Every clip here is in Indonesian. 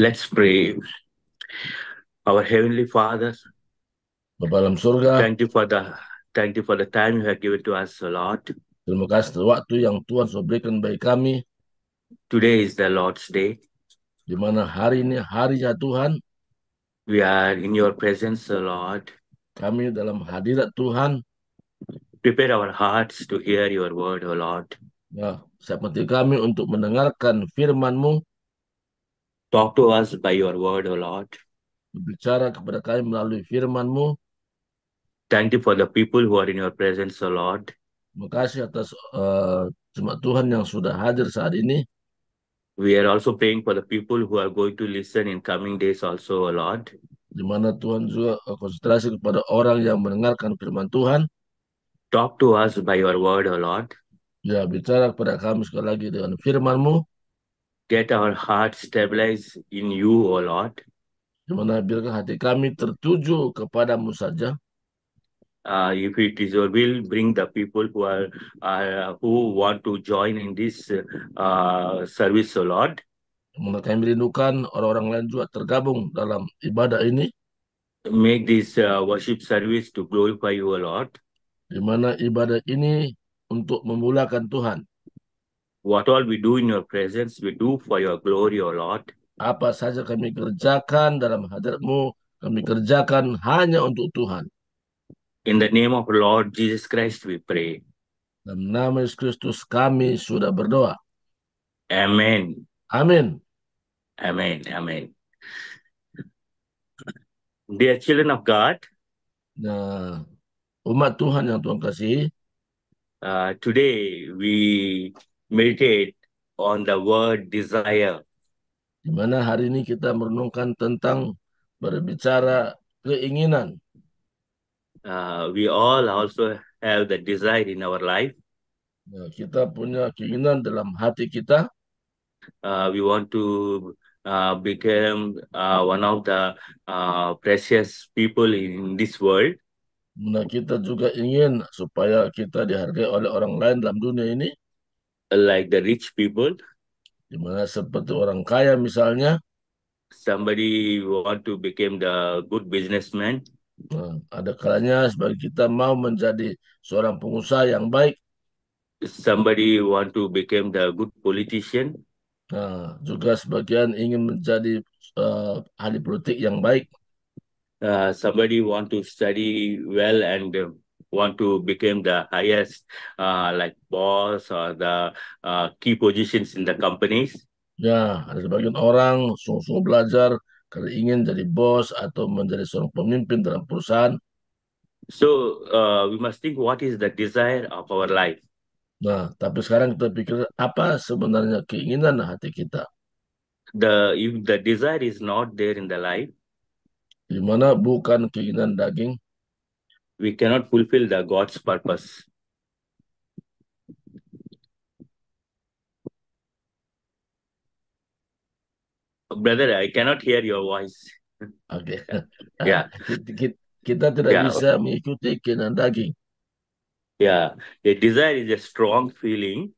Let's pray. Our Heavenly Father, Bapa dalam surga, thank you for the thank you for the time you have given to us, Lord. Terima kasih waktu yang Tuhan sudah berikan bagi kami. Today is the Lord's Day. Di mana hari ini hari ya Tuhan. We are in your presence, Lord. Kami dalam hadirat Tuhan. Prepare our hearts to hear your word, O Lord. Ya, siapati kami untuk mendengarkan firman-Mu. Talk to us by your word, O Lord. Berbicara kepada kami melalui firman-Mu. Thank you for the people who are in your presence, O Lord. Terima kasih atas uh, Tuhan yang sudah hadir saat ini. We are also praying for the people who are going to listen in coming days also, O Lord. Di mana Tuhan juga eh, konsentrasi kepada orang yang mendengarkan firman Tuhan. Talk to us by your word, O Lord. Ya, bicara kepada kami sekali lagi dengan firman-Mu get our heart stabilized in you, O Lord. Dimana biarkan hati kami tertuju kepadamu saja. Uh, if it is your will, bring the people who are uh, who want to join in this uh, service, O Lord. Dimana kami rindukan orang-orang lain juga tergabung dalam ibadah ini. Make this uh, worship service to glorify you, O Lord. Dimana ibadah ini untuk memulakan Tuhan. What all we do in your presence, we do for your glory, O Lord. Apa saja kami kerjakan dalam hadiratmu, kami kerjakan hanya untuk Tuhan. In the name of Lord Jesus Christ we pray. Dalam nama Yesus Kristus kami sudah berdoa. Amin. Amin. Amin. Amin. Dear children of God. Nah, umat Tuhan yang Tuhan kasih. Uh, today we meditate on the word desire. Di mana hari ini kita merenungkan tentang berbicara keinginan. Uh, we all also have the desire in our life. Nah, kita punya keinginan dalam hati kita. Uh, we want to uh, become uh, one of the uh, precious people in this world. Nah, kita juga ingin supaya kita dihargai oleh orang lain dalam dunia ini like the rich people. Dimana seperti orang kaya misalnya. Somebody want to become the good businessman. Nah, ada kalanya sebagai kita mau menjadi seorang pengusaha yang baik. Somebody want to become the good politician. Nah, juga sebagian ingin menjadi uh, ahli politik yang baik. Uh, somebody want to study well and uh, want to become the highest uh, like boss or the uh, key positions in the companies? Ya, ada sebagian orang sungguh-sungguh belajar karena ingin jadi bos atau menjadi seorang pemimpin dalam perusahaan. So uh, we must think what is the desire of our life. Nah, tapi sekarang kita pikir apa sebenarnya keinginan hati kita. The if the desire is not there in the life. Di mana bukan keinginan daging. we cannot fulfill the God's purpose. Brother, I cannot hear your voice. Okay. yeah. Kita tidak yeah. bisa mengikuti yeah. a desire is a strong feeling.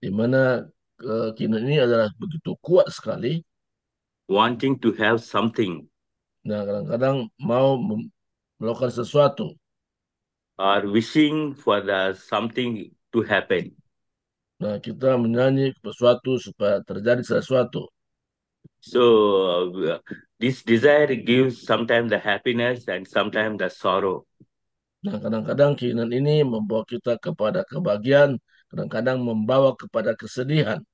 Di mana uh, ini adalah begitu kuat sekali. Wanting to have something. Nah, kadang-kadang mau melakukan sesuatu or wishing for the something to happen nah kita menyanyi sesuatu supaya terjadi sesuatu so uh, this desire gives sometimes the happiness and sometimes the sorrow nah kadang-kadang keinginan ini membawa kita kepada kebahagiaan kadang-kadang membawa kepada kesedihan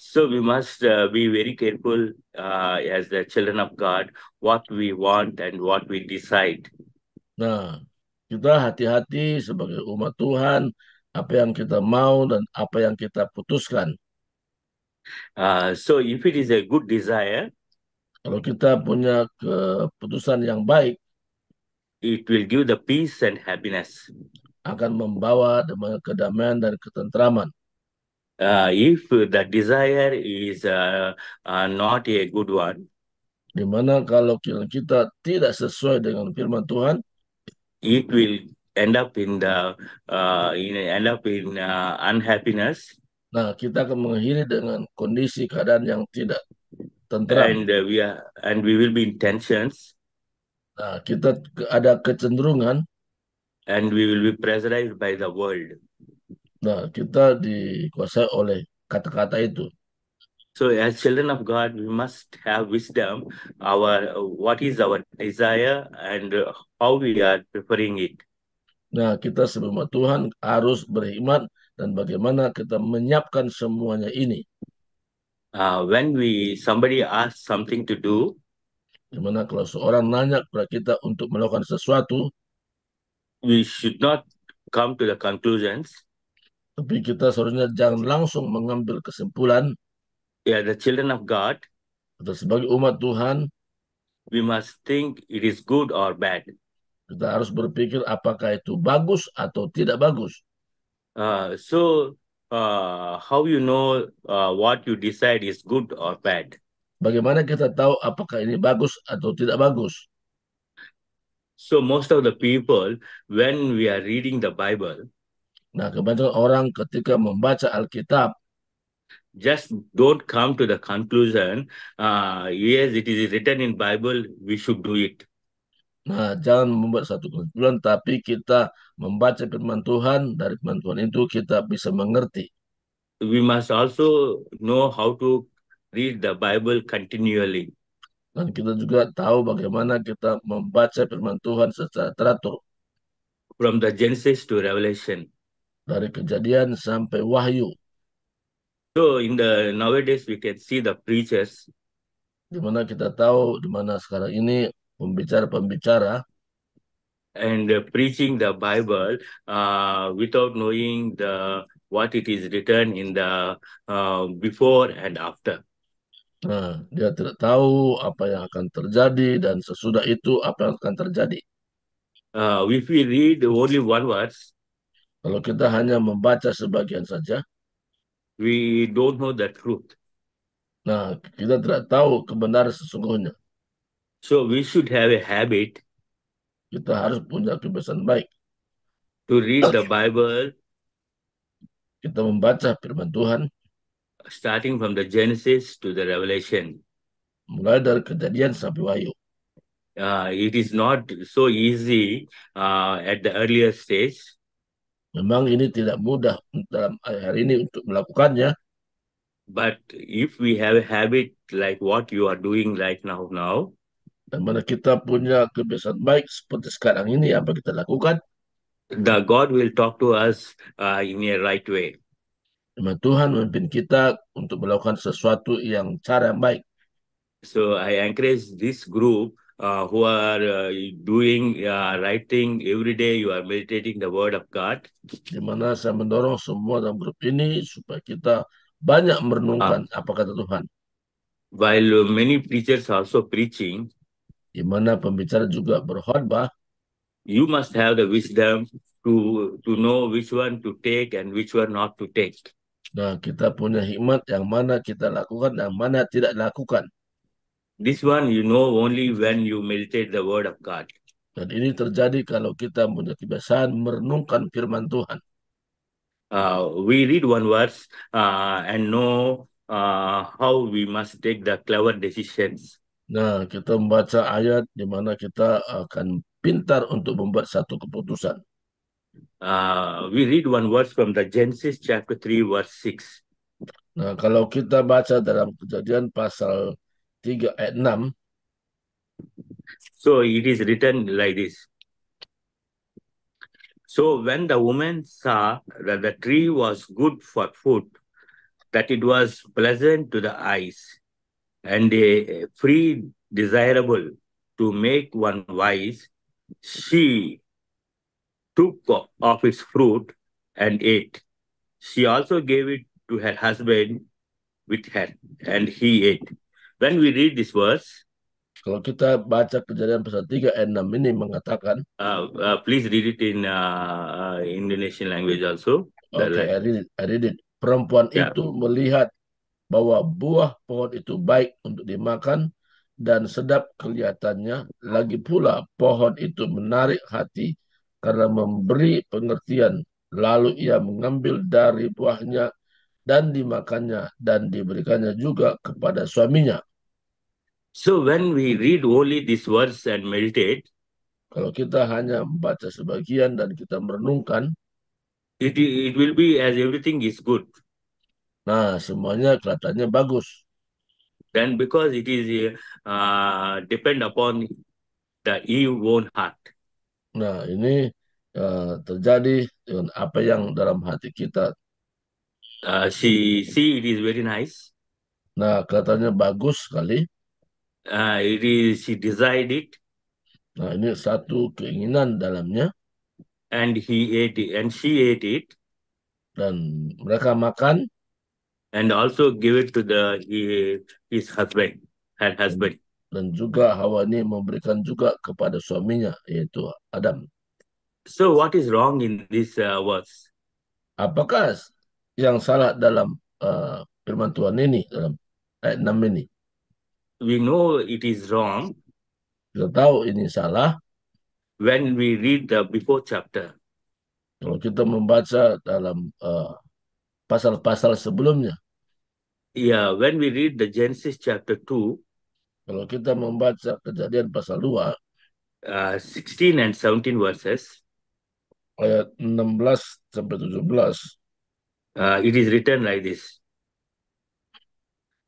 So we must uh, be very careful uh, as the children of God what we want and what we decide. Nah, kita hati-hati sebagai umat Tuhan apa yang kita mau dan apa yang kita putuskan. Uh, so if it is a good desire, kalau kita punya keputusan yang baik, it will give the peace and happiness. Akan membawa kedamaian dan ketentraman. Uh, if the desire is uh, uh, not a good one, dimana kalau kita tidak sesuai dengan firman Tuhan, it will end up in the uh, in, end up in uh, unhappiness. Nah, kita akan mengakhiri dengan kondisi keadaan yang tidak tentram. And uh, we are, and we will be in tensions. Nah, kita ada kecenderungan. And we will be pressurized by the world. Nah, kita dikuasai oleh kata-kata itu. So as children of God, we must have wisdom. Our what is our desire and how we are preparing it. Nah, kita sebagai Tuhan harus beriman dan bagaimana kita menyiapkan semuanya ini. Uh, when we somebody ask something to do, dimana kalau seorang nanya kepada kita untuk melakukan sesuatu, we should not come to the conclusions tapi kita seharusnya jangan langsung mengambil kesimpulan. Yeah, the children of God. atau sebagai umat Tuhan. We must think it is good or bad. Kita harus berpikir apakah itu bagus atau tidak bagus. Uh, so uh, how you know uh, what you decide is good or bad? Bagaimana kita tahu apakah ini bagus atau tidak bagus? So most of the people, when we are reading the Bible, Nah, kebanyakan orang ketika membaca Alkitab just don't come to the conclusion uh, yes it is written in bible we should do it nah jangan membuat satu kesimpulan tapi kita membaca firman Tuhan dari firman Tuhan itu kita bisa mengerti we must also know how to read the bible continually dan kita juga tahu bagaimana kita membaca firman Tuhan secara teratur from the genesis to revelation dari kejadian sampai wahyu. So in the nowadays we can see the preachers. Di mana kita tahu di mana sekarang ini pembicara-pembicara and uh, preaching the Bible uh, without knowing the what it is written in the uh, before and after. Nah, dia tidak tahu apa yang akan terjadi dan sesudah itu apa yang akan terjadi. Uh, if we read only one verse, kalau kita hanya membaca sebagian saja, we don't know the truth. Nah, kita tidak tahu kebenaran sesungguhnya. So we should have a habit. Kita harus punya kebiasaan baik. To read the Bible. Kita membaca firman Tuhan. Starting from the Genesis to the Revelation. Mulai dari kejadian sampai wahyu. Uh, it is not so easy uh, at the earlier stage. Memang ini tidak mudah dalam hari ini untuk melakukannya. But if we have a habit like what you are doing right now now, dan mana kita punya kebiasaan baik seperti sekarang ini apa kita lakukan? The God will talk to us uh, in a right way. Memang Tuhan memimpin kita untuk melakukan sesuatu yang cara yang baik. So I encourage this group uh, who are uh, doing uh, writing every day you are meditating the word of God di mana saya mendorong semua dalam grup ini supaya kita banyak merenungkan uh, apa kata Tuhan while many preachers also preaching di mana pembicara juga berkhotbah you must have the wisdom to to know which one to take and which one not to take Nah, kita punya hikmat yang mana kita lakukan, yang mana tidak lakukan. This one you know only when you meditate the word of God. Dan ini terjadi kalau kita punya kebiasaan merenungkan firman Tuhan. Uh, we read one verse uh, and know uh, how we must take the clever decisions. Nah, kita membaca ayat di mana kita akan pintar untuk membuat satu keputusan. Uh, we read one verse from the Genesis chapter 3 verse 6. Nah, kalau kita baca dalam kejadian pasal tiga ayat So it is written like this. So when the woman saw that the tree was good for food, that it was pleasant to the eyes, and a free desirable to make one wise, she took of its fruit and ate. She also gave it to her husband with her, and he ate. When we read this verse, kalau kita baca kejadian pasal 3 ayat 6 ini mengatakan uh, uh, please read it in uh, uh Indonesian language also. Okay, I read it. I read it. Perempuan yeah. itu melihat bahwa buah pohon itu baik untuk dimakan dan sedap kelihatannya. Lagi pula pohon itu menarik hati karena memberi pengertian. Lalu ia mengambil dari buahnya dan dimakannya dan diberikannya juga kepada suaminya. So when we read only this verse and meditate, kalau kita hanya membaca sebagian dan kita merenungkan, it it will be as everything is good. Nah, semuanya kelihatannya bagus. Then because it is uh, depend upon the evil own heart. Nah, ini uh, terjadi dengan apa yang dalam hati kita Uh, she see it is very nice. Nah, katanya bagus sekali. Uh, it is she desired it. Nah, ini satu keinginan dalamnya. And he ate it, and she ate it. Dan mereka makan. And also give it to the his husband, her husband. Dan juga Hawa ini memberikan juga kepada suaminya, yaitu Adam. So what is wrong in this uh, verse? Apakah yang salah dalam uh, firman Tuhan ini dalam ayat 6 ini. We know it is wrong. Kita tahu ini salah. When we read the before chapter. Kalau kita membaca dalam uh, pasal-pasal uh, pasal -pasal sebelumnya. Yeah, when we read the Genesis chapter 2. Kalau kita membaca kejadian pasal 2. Uh, 16 and 17 verses. Ayat 16 sampai 17 uh, it is written like this.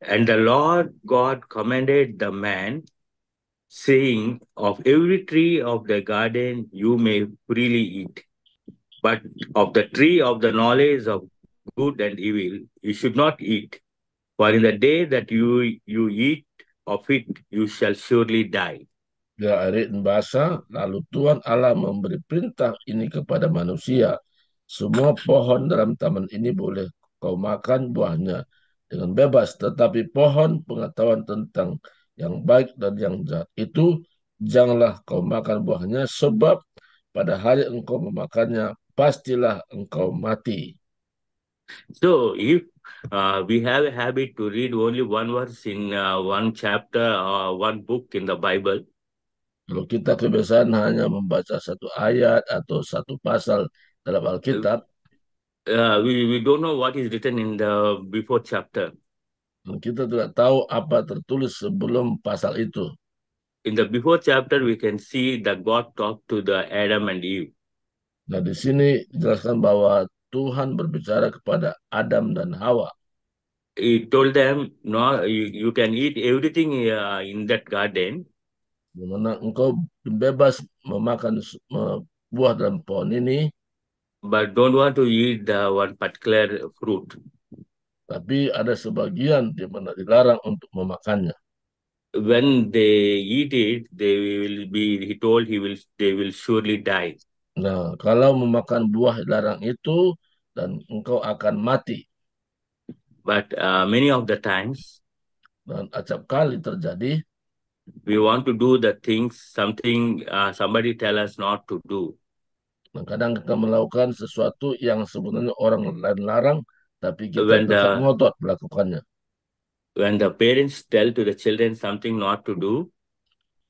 And the Lord God commanded the man, saying, Of every tree of the garden you may freely eat, but of the tree of the knowledge of good and evil you should not eat. For in the day that you, you eat of it, you shall surely die. Bila written bahasa, lalu Tuhan Allah memberi perintah ini kepada manusia, Semua pohon dalam taman ini boleh kau makan buahnya dengan bebas, tetapi pohon pengetahuan tentang yang baik dan yang jahat itu janganlah kau makan buahnya, sebab pada hari engkau memakannya pastilah engkau mati. So if uh, we have a habit to read only one verse in uh, one chapter or one book in the Bible. Kalau kita kebiasaan hanya membaca satu ayat atau satu pasal dalam Alkitab. Uh, uh, we we don't know what is written in the before chapter. Kita tidak tahu apa tertulis sebelum pasal itu. In the before chapter we can see that God talked to the Adam and Eve. Nah, di sini jelaskan bahwa Tuhan berbicara kepada Adam dan Hawa. He told them, no, you, you can eat everything uh, in that garden. Dimana engkau bebas memakan buah dan pohon ini but don't want to eat the one particular fruit. Tapi ada sebagian di mana dilarang untuk memakannya. When they eat it, they will be he told he will they will surely die. Nah, kalau memakan buah dilarang itu dan engkau akan mati. But uh, many of the times dan acap kali terjadi we want to do the things something uh, somebody tell us not to do Nah, kadang kita melakukan sesuatu yang sebenarnya orang lain larang, tapi kita when tetap the, ngotot melakukannya. When the parents tell to the children something not to do,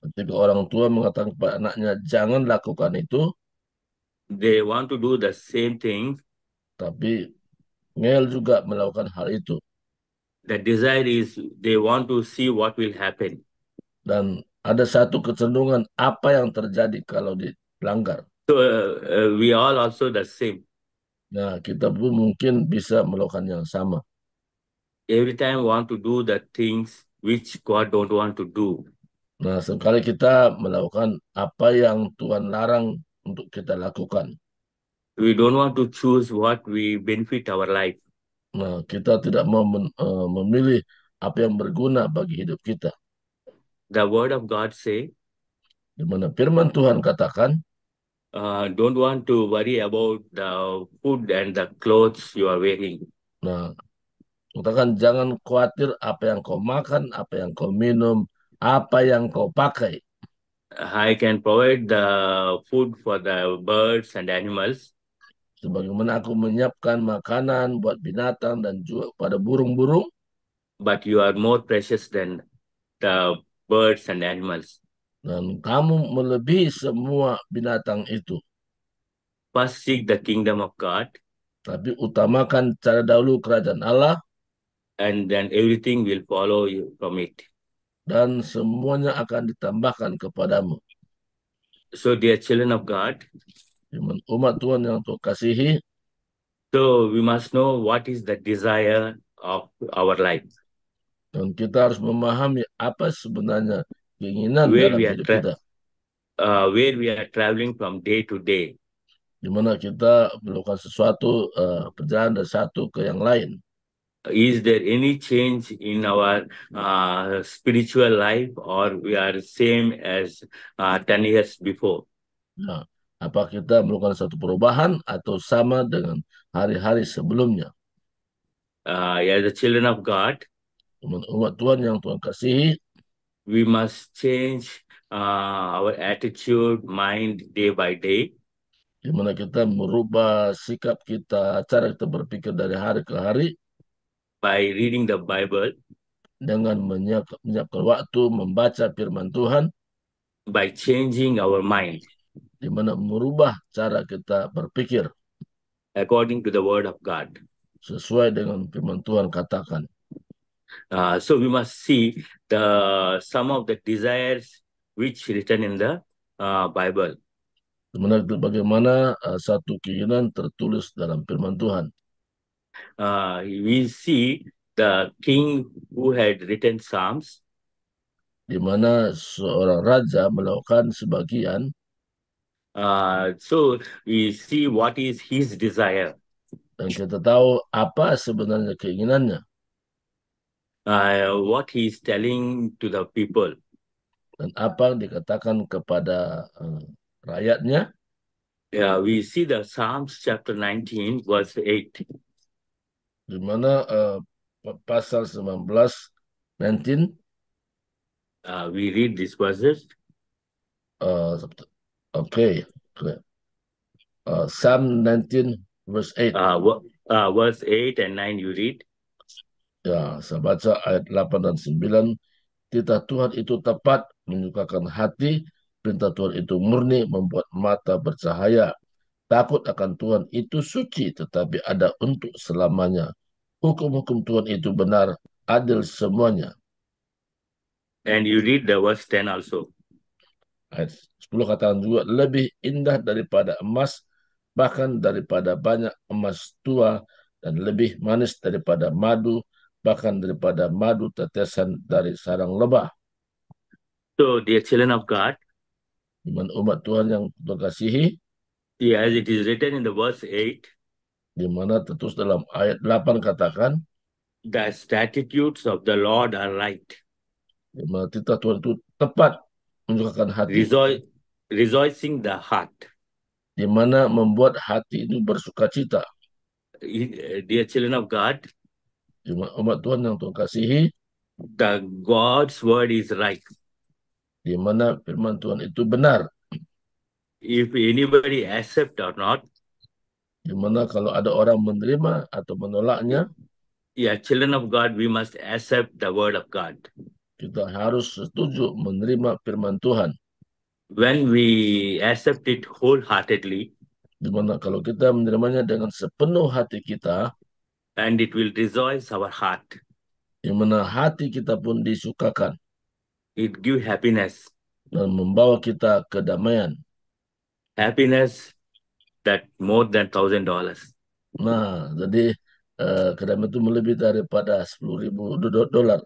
ketika orang tua mengatakan kepada anaknya jangan lakukan itu, they want to do the same thing, tapi ngel juga melakukan hal itu. The desire is they want to see what will happen. Dan ada satu kecenderungan apa yang terjadi kalau dilanggar. So uh, uh, we all also the same. Nah, kita pun mungkin bisa melakukan yang sama. Every time we want to do the things which God don't want to do. Nah, sekali kita melakukan apa yang Tuhan larang untuk kita lakukan. We don't want to choose what we benefit our life. Nah, kita tidak mau mem uh, eh, memilih apa yang berguna bagi hidup kita. The word of God say, di mana firman Tuhan katakan, uh, don't want to worry about the food and the clothes you are wearing. Nah, katakan jangan khawatir apa yang kau makan, apa yang kau minum, apa yang kau pakai. I can provide the food for the birds and animals. Sebagaimana aku menyiapkan makanan buat binatang dan juga pada burung-burung. But you are more precious than the birds and animals dan kamu melebihi semua binatang itu. First seek the kingdom of God. Tapi utamakan cara dahulu kerajaan Allah. And then everything will follow you from it. Dan semuanya akan ditambahkan kepadamu. So dear children of God. Umat Tuhan yang Tuhan kasihi. So we must know what is the desire of our life. Dan kita harus memahami apa sebenarnya Uh, where we are kita. traveling from day to day. Di mana kita melakukan sesuatu uh, perjalanan dari satu ke yang lain. Is there any change in our uh, spiritual life or we are same as uh, 10 years before? Ya. apa kita melakukan satu perubahan atau sama dengan hari-hari sebelumnya? Uh, yeah, the children of God, umat Tuhan yang Tuhan kasihi, we must change uh, our attitude, mind day by day. Di mana kita merubah sikap kita, cara kita berpikir dari hari ke hari. By reading the Bible. Dengan menyiap, menyiapkan waktu membaca firman Tuhan. By changing our mind. Di mana merubah cara kita berpikir. According to the word of God. Sesuai dengan firman Tuhan katakan. Uh, so we must see the some of the desires which written in the uh, Bible. Sebenarnya bagaimana uh, satu keinginan tertulis dalam firman Tuhan. Uh, we see the king who had written psalms. Di mana seorang raja melakukan sebagian. Uh, so we see what is his desire. Dan kita tahu apa sebenarnya keinginannya. uh, what he is telling to the people. Dan apa yang dikatakan kepada uh, rakyatnya? Yeah, we see the Psalms chapter 19 verse 8. Di mana uh, pasal 19 19 uh, we read these verses. Uh, okay. okay. Uh, Psalm 19 verse 8. Uh, uh, verse 8 and 9 you read. Ya, saya baca ayat 8 dan 9. Titah Tuhan itu tepat, menyukakan hati. Perintah Tuhan itu murni, membuat mata bercahaya. Takut akan Tuhan itu suci, tetapi ada untuk selamanya. Hukum-hukum Tuhan itu benar, adil semuanya. And you read the verse 10 also. Ayat 10 katakan juga, lebih indah daripada emas, bahkan daripada banyak emas tua, dan lebih manis daripada madu bahkan daripada madu tetesan dari sarang lebah. So, dear children of God, iman umat Tuhan yang terkasihi, yeah, as it is written in the verse 8, di mana tertulis dalam ayat 8 katakan, the statutes of the Lord are right. Di mana titah Tuhan itu tepat menunjukkan hati. Rejoice, rejoicing the heart. Di mana membuat hati itu bersuka cita. Dear children of God, umat Tuhan yang Tuhan kasihi the God's word is right di mana firman Tuhan itu benar if anybody accept or not di mana kalau ada orang menerima atau menolaknya yeah children of God we must accept the word of God kita harus setuju menerima firman Tuhan when we accept it wholeheartedly di mana kalau kita menerimanya dengan sepenuh hati kita and it will rejoice our heart. Yang mana hati kita pun disukakan. It give happiness. Dan membawa kita kedamaian. Happiness that more than thousand dollars. Nah, jadi uh, kedamaian itu lebih daripada sepuluh ribu dolar.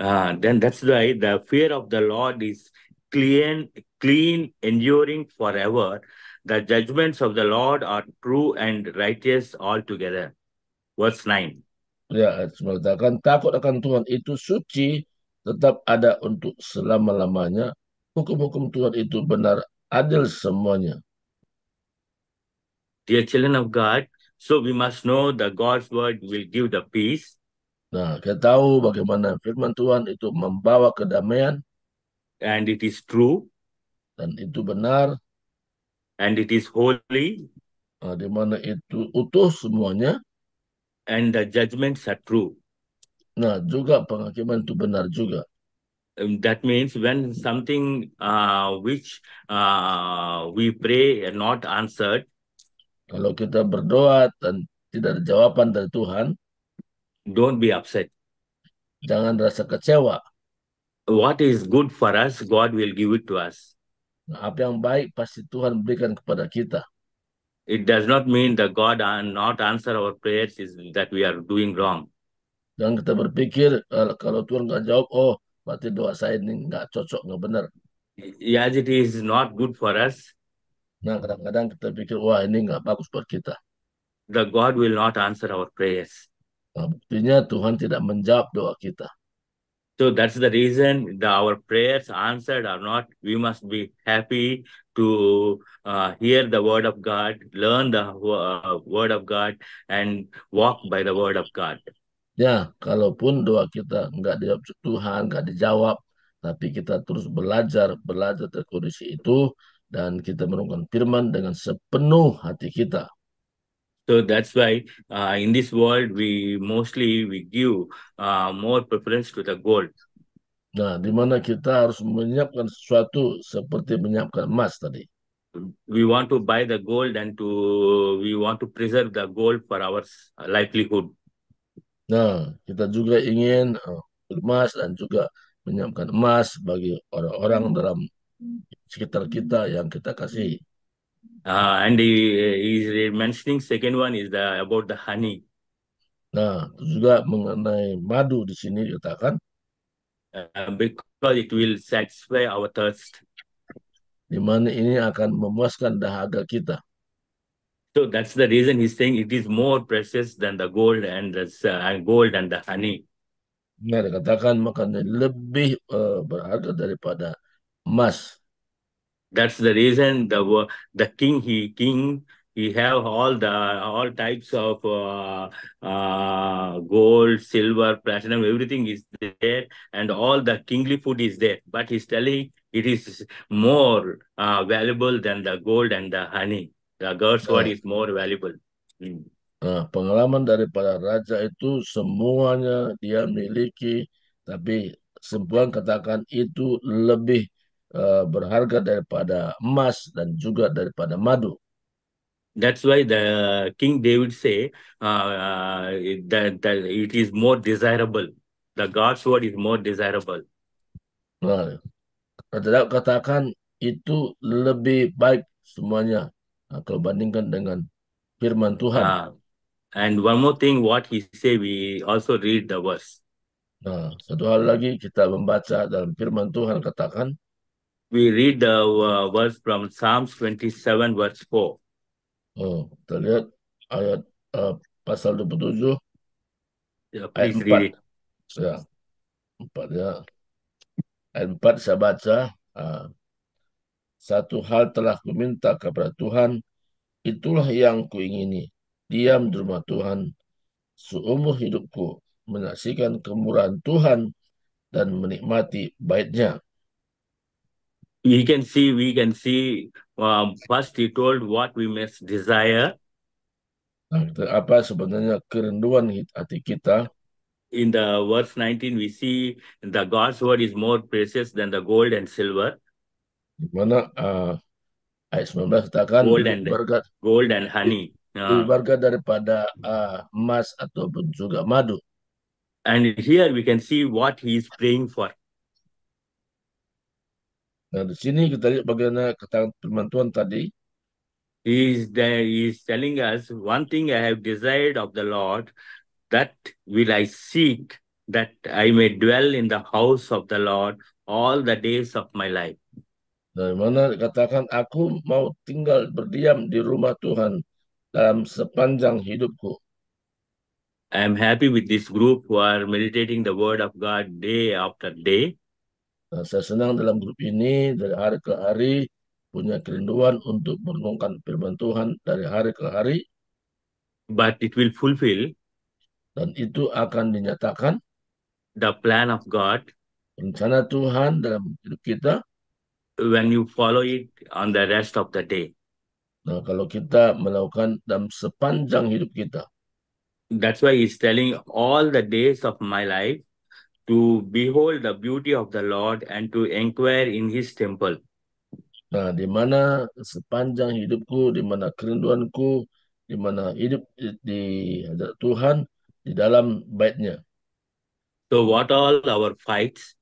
Ah, then that's why the fear of the Lord is clean, clean, enduring forever. The judgments of the Lord are true and righteous altogether. verse 9. Ya, mengatakan takut akan Tuhan itu suci, tetap ada untuk selama-lamanya. Hukum-hukum Tuhan itu benar, adil semuanya. Dear children of God, so we must know that God's word will give the peace. Nah, kita tahu bagaimana firman Tuhan itu membawa kedamaian. And it is true. Dan itu benar. And it is holy. Nah, di mana itu utuh semuanya and the judgments are true. Nah, juga penghakiman itu benar juga. Um, that means when something uh, which uh, we pray not answered. Kalau kita berdoa dan tidak ada jawaban dari Tuhan. Don't be upset. Jangan rasa kecewa. What is good for us, God will give it to us. Nah, apa yang baik pasti Tuhan berikan kepada kita it does not mean that God not answer our prayers is that we are doing wrong. Jangan kita berpikir uh, kalau Tuhan nggak jawab, oh berarti doa saya ini nggak cocok, nggak benar. Yes, it is not good for us. Nah, kadang-kadang kita pikir, wah ini nggak bagus buat kita. The God will not answer our prayers. Nah, buktinya Tuhan tidak menjawab doa kita. So that's the reason the, our prayers answered or not, we must be happy to uh, hear the word of God, learn the uh, word of God, and walk by the word of God. Ya, kalaupun doa kita nggak dijawab Tuhan, nggak dijawab, tapi kita terus belajar, belajar dari kondisi itu, dan kita merungkan firman dengan sepenuh hati kita. So that's why uh, in this world we mostly we give uh, more preference to the gold Nah, di mana kita harus menyiapkan sesuatu seperti menyiapkan emas tadi. We want to buy the gold and to we want to preserve the gold for our livelihood. Nah, kita juga ingin eh, emas dan juga menyiapkan emas bagi orang-orang dalam sekitar kita yang kita kasih. Uh, ah, and he is mentioning second one is the about the honey. Nah, juga mengenai madu di sini katakan. Uh, because it will satisfy our thirst. Di mana ini akan memuaskan dahaga kita. So that's the reason he's saying it is more precious than the gold and the uh, gold and the honey. Nah, dikatakan makanan lebih uh, berharga daripada emas. That's the reason the the king he king we have all the all types of uh, uh, gold silver platinum everything is there and all the kingly food is there but he's telling it is more uh, valuable than the gold and the honey the girl's word is more valuable hmm. nah, pengalaman daripada raja itu semuanya dia miliki, tapi sebuah katakan itu lebih uh, berharga daripada emas dan juga daripada madu. That's why the King David say uh, uh, that, that it is more desirable. The God's word is more desirable. Nah, kata katakan itu lebih baik semuanya nah, uh, kalau bandingkan dengan firman Tuhan. Uh, and one more thing, what he say, we also read the verse. Nah, satu hal lagi kita membaca dalam firman Tuhan katakan. We read the uh, verse from Psalms 27 verse 4. Oh, kita lihat ayat uh, pasal 27 ya, ayat 4. Ya. 4 ya. Ayat 4 saya baca, uh, satu hal telah kuminta kepada Tuhan, itulah yang kuingini. Diam di rumah Tuhan seumur hidupku, menyaksikan kemurahan Tuhan dan menikmati baiknya. You can see, we can see um, first he told what we must desire. Ah, apa sebenarnya kerinduan hati kita? In the verse 19, we see the God's word is more precious than the gold and silver. Di mana uh, ayat 19 katakan gold and, berkat, gold and honey. Uh, ah. berkat daripada uh, emas juga madu. And here we can see what he is praying for. Nah, di sini kita lihat bagaimana kata firman tadi. He is, there, he is telling us, one thing I have desired of the Lord, that will I seek, that I may dwell in the house of the Lord all the days of my life. Nah, Dari mana dikatakan, aku mau tinggal berdiam di rumah Tuhan dalam sepanjang hidupku. I am happy with this group who are meditating the word of God day after day. Nah, saya senang dalam grup ini dari hari ke hari punya kerinduan untuk merenungkan firman Tuhan dari hari ke hari. But it will fulfill dan itu akan dinyatakan the plan of God rencana Tuhan dalam hidup kita when you follow it on the rest of the day. Nah, kalau kita melakukan dalam sepanjang hidup kita. That's why he's telling all the days of my life to behold the beauty of the Lord and to inquire in his temple. Nah, di mana sepanjang hidupku, di mana kerinduanku, di mana hidup di Tuhan di dalam baitnya. So what all our fights?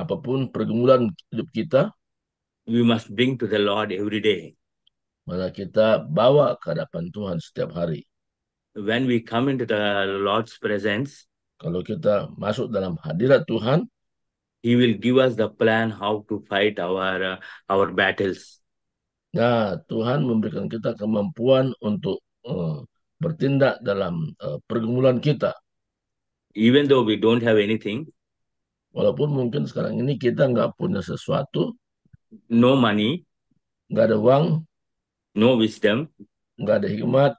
Apapun pergumulan hidup kita, we must bring to the Lord every day. Maka kita bawa ke hadapan Tuhan setiap hari. When we come into the Lord's presence, kalau kita masuk dalam hadirat Tuhan, He will give us the plan how to fight our uh, our battles. Nah, Tuhan memberikan kita kemampuan untuk uh, bertindak dalam uh, pergumulan kita. Even though we don't have anything. Walaupun mungkin sekarang ini kita nggak punya sesuatu. No money. Nggak ada uang. No wisdom. Nggak ada hikmat.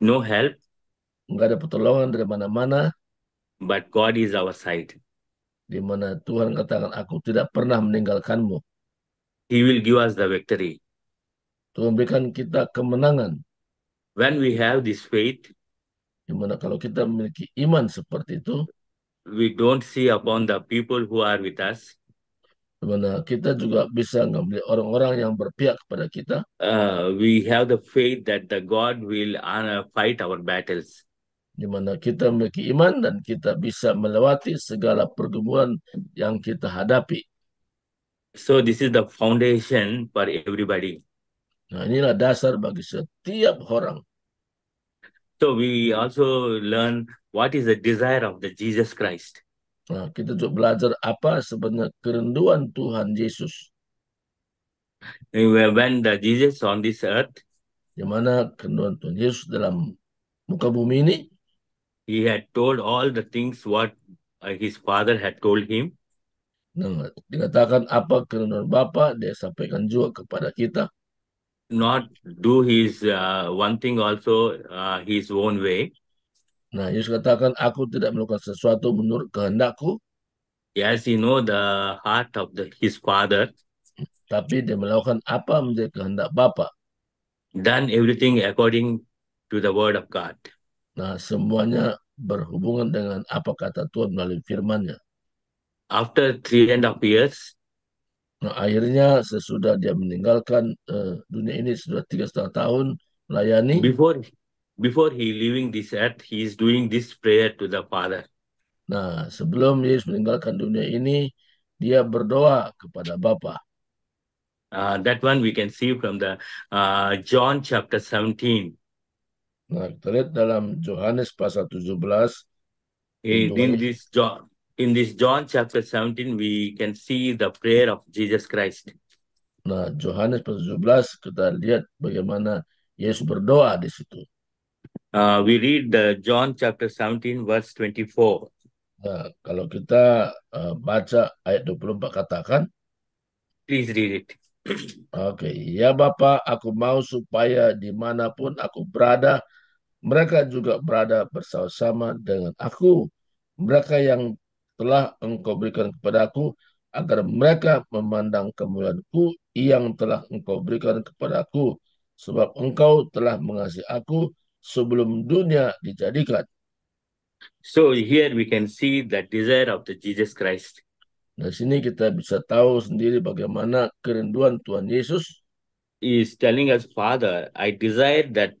No help. Nggak ada pertolongan dari mana-mana but God is our side. Di mana Tuhan katakan, aku tidak pernah meninggalkanmu. He will give us the victory. Tuhan berikan kita kemenangan. When we have this faith, di mana kalau kita memiliki iman seperti itu, we don't see upon the people who are with us. Di mana kita juga bisa ngambil orang-orang yang berpihak kepada kita. Uh, we have the faith that the God will uh, fight our battles di mana kita memiliki iman dan kita bisa melewati segala pergumulan yang kita hadapi. So this is the foundation for everybody. Nah, inilah dasar bagi setiap orang. So we also learn what is the desire of the Jesus Christ. Nah, kita juga belajar apa sebenarnya kerinduan Tuhan Yesus. When the Jesus on this earth, di mana kerinduan Tuhan Yesus dalam muka bumi ini, he had told all the things what uh, his father had told him. dikatakan apa kerendahan Bapa, dia sampaikan juga kepada kita. Not do his uh, one thing also uh, his own way. Nah, Yesus katakan, aku tidak melakukan sesuatu menurut kehendakku. Yes, you know the heart of the, his father. Tapi dia melakukan apa menjadi kehendak Bapa. Done everything according to the word of God. Nah, semuanya berhubungan dengan apa kata Tuhan melalui firman-Nya. After three and a half years, nah, akhirnya sesudah dia meninggalkan uh, dunia ini sudah tiga setengah tahun melayani. Before before he leaving this earth, he is doing this prayer to the Father. Nah, sebelum Yesus meninggalkan dunia ini, dia berdoa kepada Bapa. Uh, that one we can see from the uh, John chapter 17. Nah, terlihat dalam Yohanes pasal 17. Eh, in, in this John, in this John chapter 17 we can see the prayer of Jesus Christ. Nah, Yohanes pasal 17 kita lihat bagaimana Yesus berdoa di situ. Uh, we read the John chapter 17 verse 24. Nah, kalau kita uh, baca ayat 24 katakan. Please read it. Oke, okay. ya Bapak, aku mau supaya dimanapun aku berada, mereka juga berada bersama-sama dengan aku. Mereka yang telah engkau berikan kepadaku, agar mereka memandang kemuliaanku yang telah engkau berikan kepadaku, sebab engkau telah mengasihi aku sebelum dunia dijadikan. So here we can see the desire of the Jesus Christ. Di sini kita bisa tahu sendiri bagaimana kerinduan Tuhan Yesus He is telling us, Father, I desire that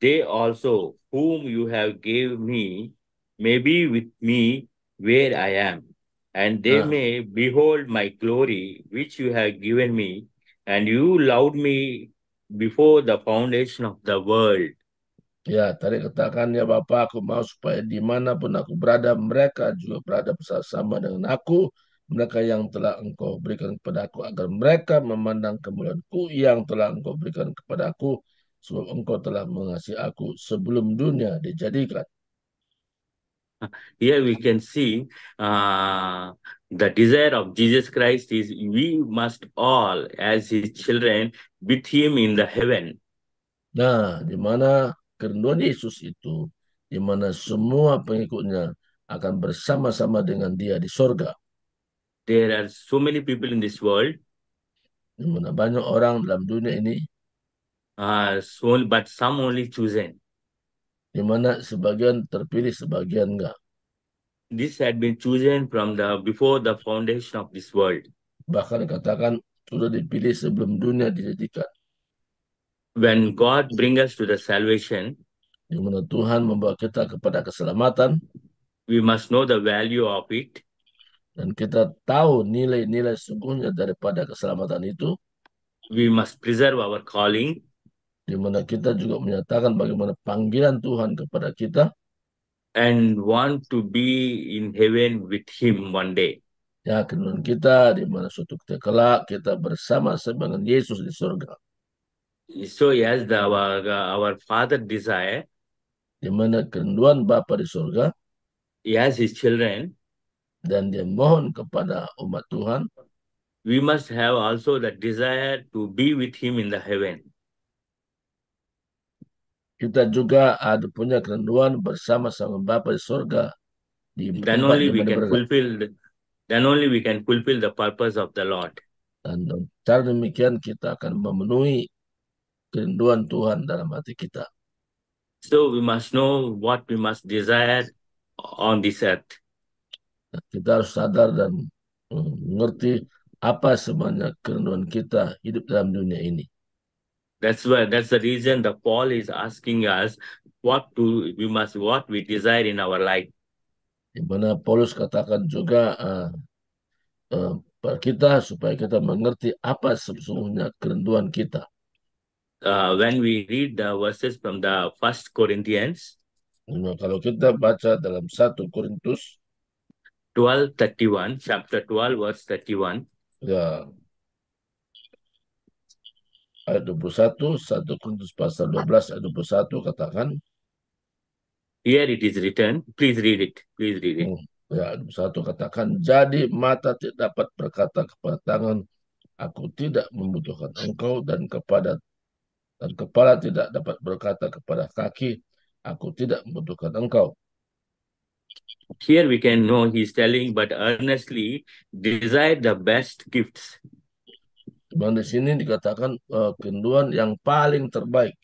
They also, whom you have gave me, may be with me where I am, and they uh. may behold my glory which you have given me, and you loved me before the foundation of the world. Ya, tadi katakan ya Bapak, aku mau supaya dimanapun aku berada, mereka juga berada bersama dengan aku, mereka yang telah engkau berikan kepada aku, agar mereka memandang kemuliaanku yang telah engkau berikan kepada aku, sebab engkau telah mengasihi aku sebelum dunia dijadikan. Here we can see uh, the desire of Jesus Christ is we must all as his children with him in the heaven. Nah, di mana kerinduan Yesus itu, di mana semua pengikutnya akan bersama-sama dengan dia di sorga. There are so many people in this world. Di mana banyak orang dalam dunia ini Uh, ah, so, but some only chosen. Di mana sebagian terpilih, sebagian enggak. This had been chosen from the before the foundation of this world. Bahkan katakan sudah dipilih sebelum dunia dijadikan. When God bring us to the salvation, di mana Tuhan membawa kita kepada keselamatan, we must know the value of it. Dan kita tahu nilai-nilai sungguhnya daripada keselamatan itu. We must preserve our calling di mana kita juga menyatakan bagaimana panggilan Tuhan kepada kita and want to be in heaven with him one day. Ya, kenun kita di mana suatu ketika kelak kita bersama sama dengan Yesus di surga. So yes, the, our, our father desire di mana kerinduan Bapa di surga yes his children dan dia mohon kepada umat Tuhan we must have also the desire to be with him in the heaven kita juga ada punya kerinduan bersama-sama Bapa di surga. Di Then only we can fulfill the, then only we can fulfill the purpose of the Lord. Dan cara demikian kita akan memenuhi kerinduan Tuhan dalam hati kita. So we must know what we must desire on this earth. Kita harus sadar dan mengerti apa sebenarnya kerinduan kita hidup dalam dunia ini. That's why that's the reason the Paul is asking us what to we must what we desire in our life. Di mana Paulus katakan juga uh, uh, kita supaya kita mengerti apa sesungguhnya kerenduan kita. Uh, when we read the verses from the first Corinthians, nah, kalau kita baca dalam 1 Korintus 12:31 chapter 12 verse 31. Ya, ayat 21, 1 Korintus pasal 12 ayat 21 katakan Here it is written, please read it, please read it. Hmm, ya, 21 katakan, jadi mata tidak dapat berkata kepada tangan, aku tidak membutuhkan engkau dan kepada dan kepala tidak dapat berkata kepada kaki, aku tidak membutuhkan engkau. Here we can know he's telling, but earnestly desire the best gifts. Cuman di sini dikatakan uh, eh, kenduan yang paling terbaik.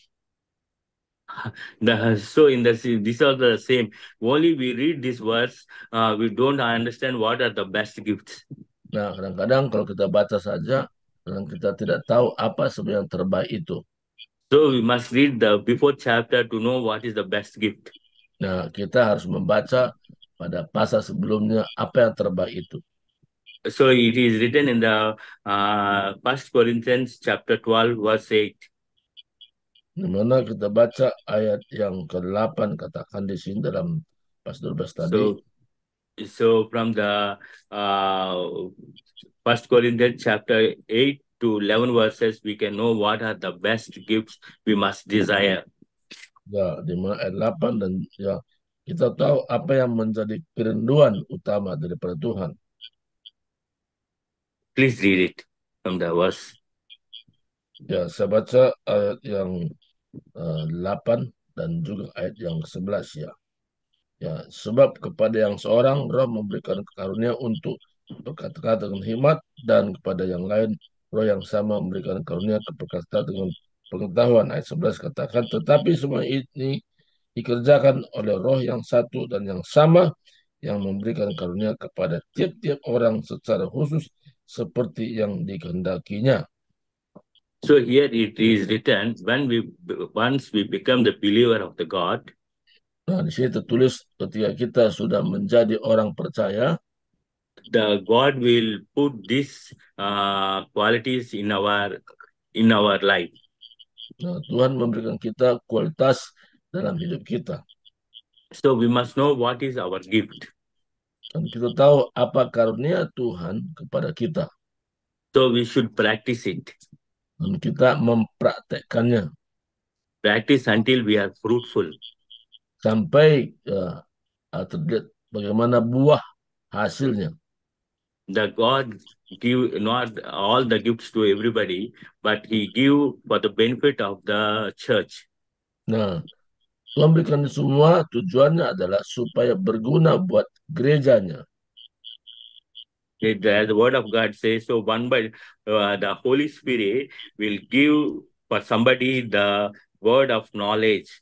The, so in the these are the same. Only we read these words, uh, we don't understand what are the best gifts. Nah, kadang-kadang kalau kita baca saja, dan kita tidak tahu apa sebenarnya yang terbaik itu. So we must read the before chapter to know what is the best gift. Nah, kita harus membaca pada pasal sebelumnya apa yang terbaik itu so it is written in the uh, First Corinthians chapter 12 verse 8. mana kita baca ayat yang ke-8 katakan di sini dalam pastor bas tadi. So, so from the uh, First Corinthians chapter 8 to 11 verses we can know what are the best gifts we must desire. Ya, di mana ayat 8 dan ya kita tahu apa yang menjadi kerinduan utama daripada Tuhan. Please read it from the verse. Ya, saya baca ayat yang uh, eh, 8 dan juga ayat yang 11 ya. Ya, sebab kepada yang seorang Roh memberikan karunia untuk berkata-kata dengan hikmat dan kepada yang lain Roh yang sama memberikan karunia keperkasaan dengan pengetahuan ayat 11 katakan tetapi semua ini dikerjakan oleh Roh yang satu dan yang sama yang memberikan karunia kepada tiap-tiap orang secara khusus seperti yang dikehendakinya. So here it is written when we once we become the believer of the God. Nah, di sini tertulis ketika kita sudah menjadi orang percaya, the God will put these uh, qualities in our in our life. Nah, Tuhan memberikan kita kualitas dalam hidup kita. So we must know what is our gift. Dan kita tahu apa karunia Tuhan kepada kita. So we should practice it. Dan kita mempraktekkannya. Practice until we are fruitful. Sampai ya, uh, terlihat bagaimana buah hasilnya. The God give not all the gifts to everybody, but He give for the benefit of the church. Nah, Memberikan semua tujuannya adalah supaya berguna buat gerejanya. the word of God says, so one by uh, the Holy Spirit will give for somebody the word of knowledge.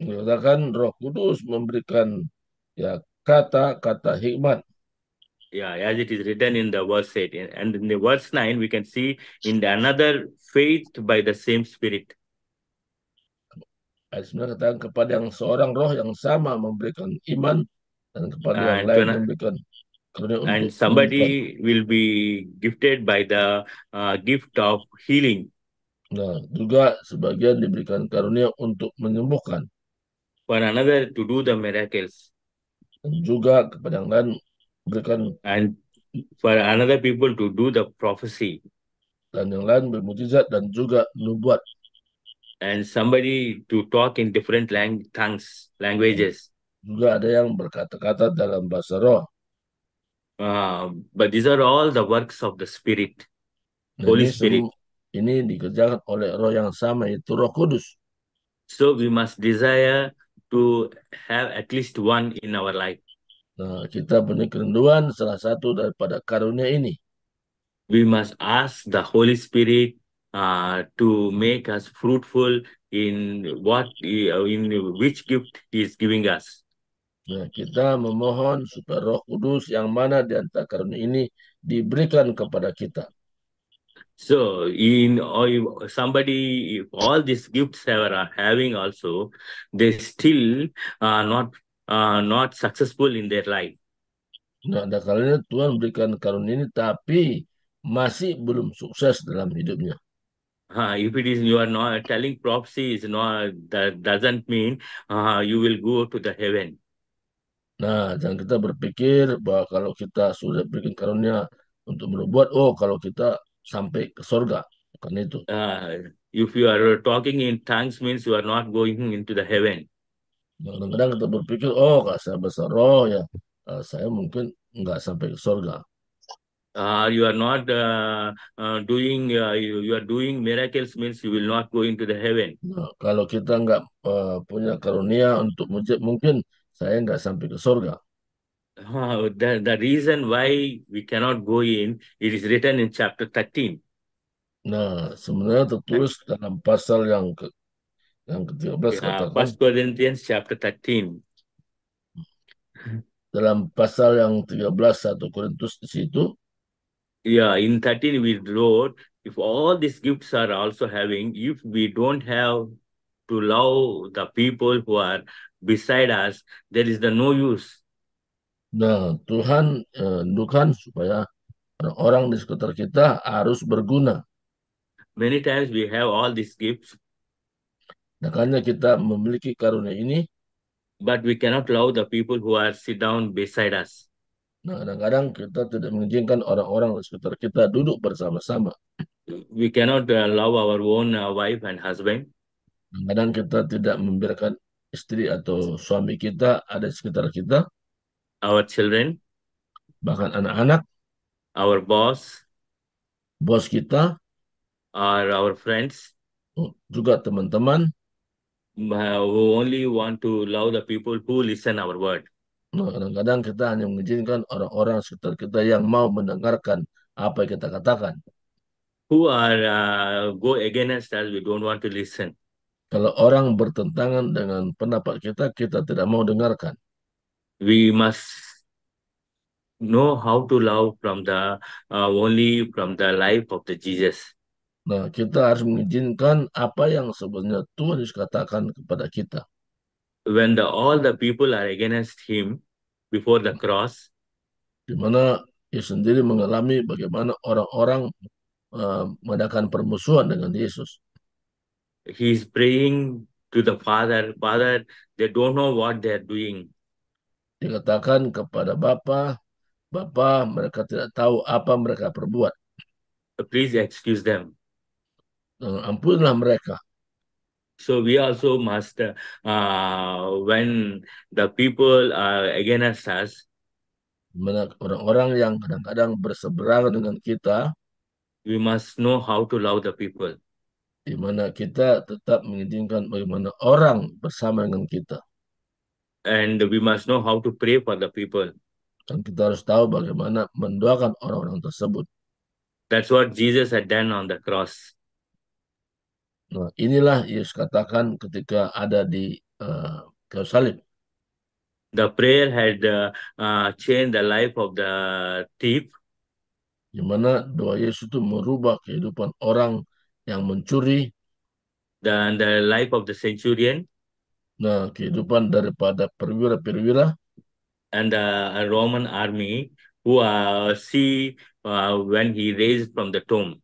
Mengatakan Roh Kudus memberikan ya kata-kata hikmat. Yeah, as it is written in the verse 8. And in the verse 9, we can see in the another faith by the same spirit. Ayat 9 katakan kepada yang seorang roh yang sama memberikan iman dan kepada nah, yang lain nah. memberikan And somebody memberikan. will be gifted by the uh, gift of healing. Nah, juga sebagian diberikan karunia untuk menyembuhkan. For another to do the miracles. Dan juga kepada yang lain berikan and for another people to do the prophecy. Dan yang lain bermujizat dan juga nubuat and somebody to talk in different lang tongues, languages. Juga ada yang berkata-kata dalam bahasa roh. Uh, but these are all the works of the Spirit, Dan Holy ini Spirit. Ini dikerjakan oleh roh yang sama, yaitu roh kudus. So we must desire to have at least one in our life. Nah, kita punya kerinduan salah satu daripada karunia ini. We must ask the Holy Spirit uh, to make us fruitful in what uh, in which gift he is giving us. Ya, kita memohon supaya Roh Kudus yang mana di antara karunia ini diberikan kepada kita. So in somebody if all these gifts are having also they still are not uh, not successful in their life. Nah, ada kalanya Tuhan berikan karunia ini tapi masih belum sukses dalam hidupnya uh, if it is you are not telling prophecy is not that doesn't mean uh, you will go to the heaven. Nah, jangan kita berpikir bahwa kalau kita sudah bikin karunia untuk berbuat, oh kalau kita sampai ke surga, bukan itu. Uh, if you are talking in tongues means you are not going into the heaven. Kadang-kadang kita berpikir, oh kalau saya besar roh ya, eh, saya mungkin nggak sampai ke surga uh, you are not uh, uh, doing uh, you, you are doing miracles means you will not go into the heaven. Nah, kalau kita enggak uh, punya karunia untuk mujib mungkin saya enggak sampai ke surga. Uh, ah, the, the reason why we cannot go in it is written in chapter 13. Nah, sebenarnya tertulis dalam pasal yang ke yang ke-13 yeah, First Corinthians chapter 13. Dalam pasal yang 13 1 Korintus di situ yeah in 13 we wrote if all these gifts are also having if we don't have to love the people who are beside us there is the no use nah Tuhan eh, Tuhan supaya orang di sekitar kita harus berguna many times we have all these gifts Makanya kita memiliki karunia ini but we cannot love the people who are sit down beside us Nah, kadang-kadang kita tidak mengizinkan orang-orang di sekitar kita duduk bersama-sama. We cannot allow uh, our own uh, wife and husband. Kadang kita tidak membiarkan istri atau suami kita ada di sekitar kita. Our children. Bahkan anak-anak. Our boss. Bos kita. our our friends. Oh, juga teman-teman. Who only want to allow the people who listen our word. Nah, kadang-kadang kita hanya mengizinkan orang-orang sekitar kita yang mau mendengarkan apa yang kita katakan. Who are uh, go against us, we don't want to listen. Kalau orang bertentangan dengan pendapat kita, kita tidak mau dengarkan. We must know how to love from the uh, only from the life of the Jesus. Nah, kita harus mengizinkan apa yang sebenarnya Tuhan Yesus katakan kepada kita when the all the people are against him before the cross di mana ia sendiri mengalami bagaimana orang-orang uh, mengadakan permusuhan dengan Yesus he is praying to the father father they don't know what they are doing dikatakan kepada bapa bapa mereka tidak tahu apa mereka perbuat please excuse them ampunlah mereka So we also must, uh, when the people are against us, orang-orang yang kadang-kadang berseberangan dengan kita, we must know how to love the people. Di mana kita tetap menginginkan bagaimana orang bersama dengan kita. And we must know how to pray for the people. Dan kita harus tahu bagaimana mendoakan orang-orang tersebut. That's what Jesus had done on the cross. Nah, inilah Yesus katakan ketika ada di uh, eh, kayu salib. The prayer had uh, uh, changed the life of the thief. Di mana doa Yesus itu merubah kehidupan orang yang mencuri. Dan the life of the centurion. Nah, kehidupan daripada perwira-perwira. And the uh, Roman army who uh, see uh, when he raised from the tomb.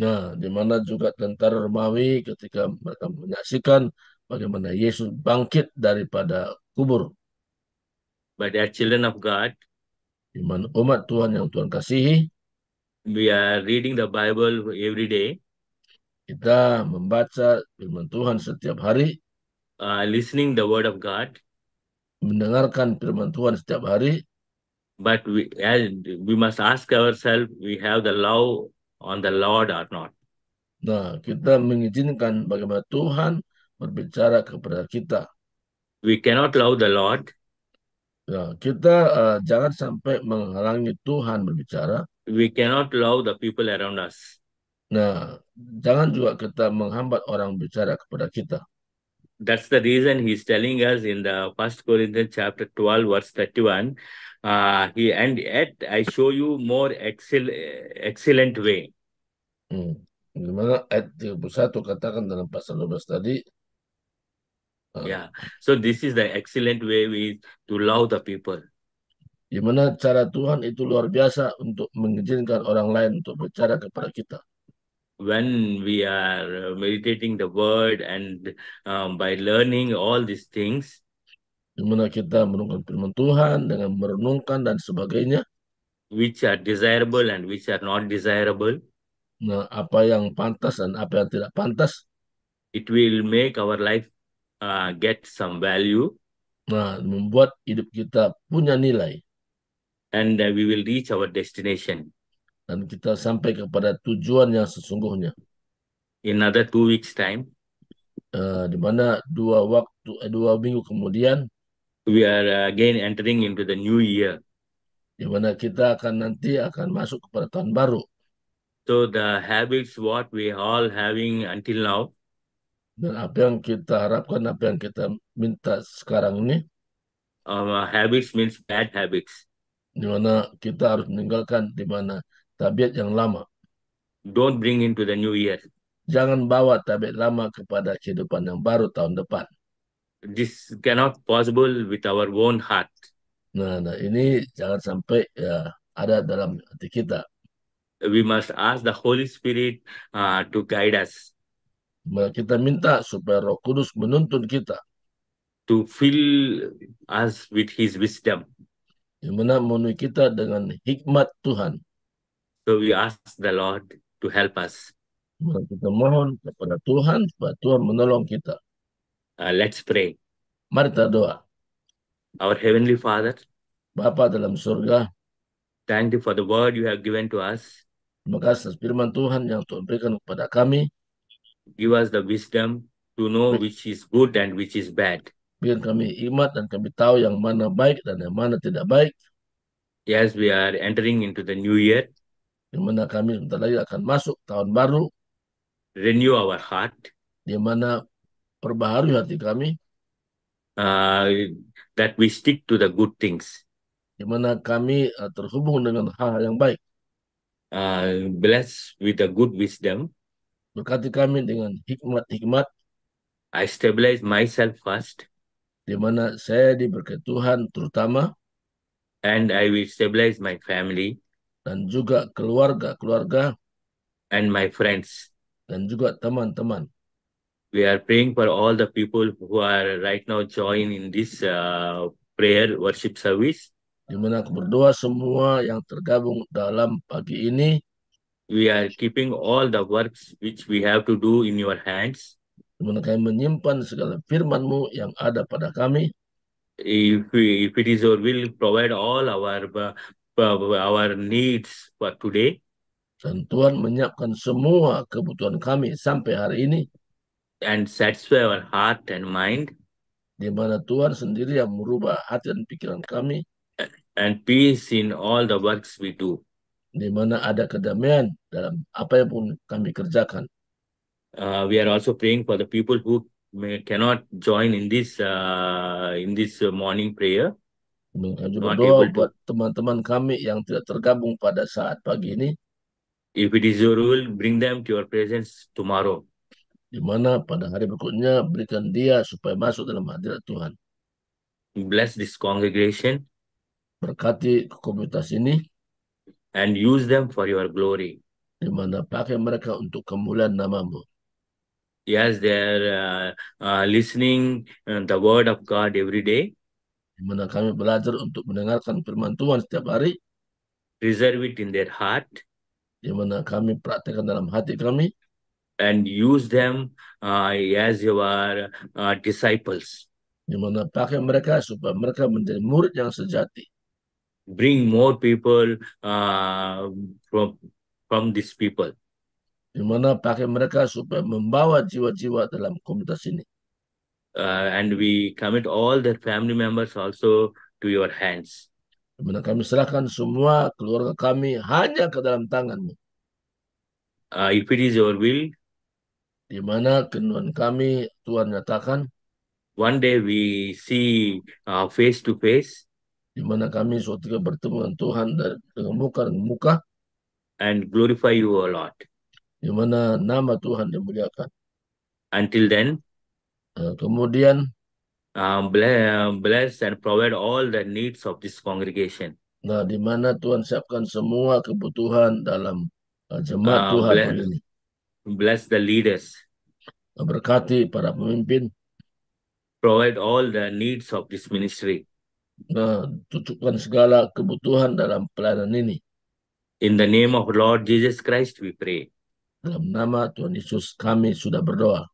Nah, di mana juga tentara Romawi ketika mereka menyaksikan bagaimana Yesus bangkit daripada kubur. But are children of God, di mana umat Tuhan yang Tuhan kasihi, we are reading the Bible every day. Kita membaca firman Tuhan setiap hari. Uh, listening the word of God. Mendengarkan firman Tuhan setiap hari. But we, and we must ask ourselves, we have the law on the Lord or not. Nah, kita mengizinkan bagaimana Tuhan berbicara kepada kita. We cannot love the Lord. Nah, kita uh, jangan sampai menghalangi Tuhan berbicara. We cannot love the people around us. Nah, jangan juga kita menghambat orang bicara kepada kita. That's the reason he's telling us in the First Corinthians chapter 12 verse 31. Uh, he and yet I show you more excel, excellent way. Hmm. Dimana ayat 31 katakan dalam pasal 12 tadi. Uh, ah, yeah. So this is the excellent way we to love the people. Di mana cara Tuhan itu luar biasa untuk mengizinkan orang lain untuk berbicara kepada kita. When we are uh, meditating the word and um, by learning all these things, di mana kita merenungkan firman Tuhan dengan merenungkan dan sebagainya, which are desirable and which are not desirable, Nah, apa yang pantas dan apa yang tidak pantas. It will make our life uh, get some value. Nah, membuat hidup kita punya nilai. And uh, we will reach our destination. Dan kita sampai kepada tujuan yang sesungguhnya. In another two weeks time. Uh, di mana dua waktu eh, dua minggu kemudian we are uh, again entering into the new year di mana kita akan nanti akan masuk kepada tahun baru So the habits what we all having until now. Dan apa yang kita harapkan, apa yang kita minta sekarang ini. Um, uh, habits means bad habits. Di mana kita harus meninggalkan di mana tabiat yang lama. Don't bring into the new year. Jangan bawa tabiat lama kepada kehidupan yang baru tahun depan. This cannot possible with our own heart. Nah, nah ini jangan sampai ya, ada dalam hati kita we must ask the Holy Spirit uh, to guide us. Kita minta supaya Roh Kudus menuntun kita. To fill us with His wisdom. Yang mana memenuhi kita dengan hikmat Tuhan. So we ask the Lord to help us. Kita mohon kepada Tuhan supaya Tuhan menolong kita. Uh, let's pray. Mari kita doa. Our Heavenly Father. Bapa dalam surga. Thank you for the word you have given to us. Terima kasih atas firman Tuhan yang Tuhan berikan kepada kami. Give us the wisdom to know which is good and which is bad. Biar kami imat dan kami tahu yang mana baik dan yang mana tidak baik. Yes, we are entering into the new year. Di mana kami sebentar lagi akan masuk tahun baru. Renew our heart. Di mana perbaharui hati kami. Uh, that we stick to the good things. Di mana kami uh, terhubung dengan hal-hal yang baik. Uh, blessed with a good wisdom. Berkati kami dengan hikmat-hikmat. I stabilize myself first. Di mana saya diberkati Tuhan terutama. And I will stabilize my family. Dan juga keluarga-keluarga. And my friends. Dan juga teman-teman. We are praying for all the people who are right now join in this uh, prayer worship service di mana aku berdoa semua yang tergabung dalam pagi ini. We are keeping all the works which we have to do in your hands. Di mana kami menyimpan segala firmanMu yang ada pada kami. If, we, if it is your will, provide all our our needs for today. Dan Tuhan menyiapkan semua kebutuhan kami sampai hari ini. And satisfy our heart and mind. Di mana Tuhan sendiri yang merubah hati dan pikiran kami and peace in all the works we do. Di mana ada kedamaian dalam apa yang pun kami kerjakan. Uh, we are also praying for the people who may, cannot join in this uh, in this morning prayer. Kami juga buat teman-teman kami yang tidak tergabung pada saat pagi ini. If it is your will, bring them to your presence tomorrow. Di mana pada hari berikutnya berikan dia supaya masuk dalam hadirat Tuhan. Bless this congregation Berkati komunitas ini. And use them for your glory. Di mana pakai mereka untuk kemuliaan namamu. Yes, they are uh, uh, listening uh, the word of God every day. Di mana kami belajar untuk mendengarkan firman Tuhan setiap hari. Preserve it in their heart. Di mana kami praktekkan dalam hati kami. And use them uh, as your uh, disciples. Di mana pakai mereka supaya mereka menjadi murid yang sejati. bring more people uh, from from these people. Di mana pakai mereka supaya membawa jiwa-jiwa dalam komunitas ini. Uh, and we commit all their family members also to your hands. Di kami serahkan semua keluarga kami hanya ke dalam tanganmu. Uh, if it is your will, di mana kenuan kami Tuhan nyatakan. One day we see uh, face to face. di mana kami suatu ketika bertemu dengan Tuhan dengan muka dan muka and glorify you a lot di mana nama Tuhan dimuliakan until then eh, kemudian um, bless, uh, bless and provide all the needs of this congregation nah di mana Tuhan siapkan semua kebutuhan dalam uh, jemaat uh, Tuhan bless, ini bless the leaders berkati para pemimpin provide all the needs of this ministry tutupkan segala kebutuhan dalam pelayanan ini. In the name of Lord Jesus Christ we pray. Dalam nama Tuhan Yesus kami sudah berdoa.